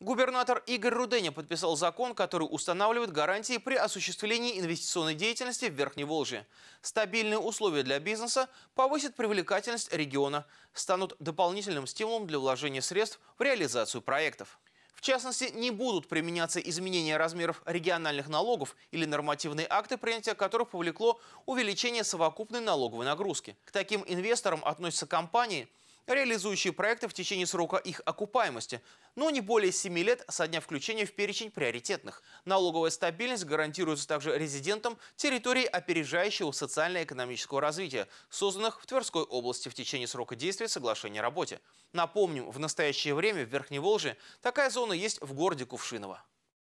Губернатор Игорь Руденя подписал закон, который устанавливает гарантии при осуществлении инвестиционной деятельности в Верхней Волжье. Стабильные условия для бизнеса повысят привлекательность региона, станут дополнительным стимулом для вложения средств в реализацию проектов. В частности, не будут применяться изменения размеров региональных налогов или нормативные акты, принятия которых повлекло увеличение совокупной налоговой нагрузки. К таким инвесторам относятся компании – реализующие проекты в течение срока их окупаемости, но не более 7 лет со дня включения в перечень приоритетных. Налоговая стабильность гарантируется также резидентам территорий опережающего социально-экономического развития, созданных в Тверской области в течение срока действия соглашения о работе. Напомним, в настоящее время в Верхней Волжье такая зона есть в городе Кувшиново.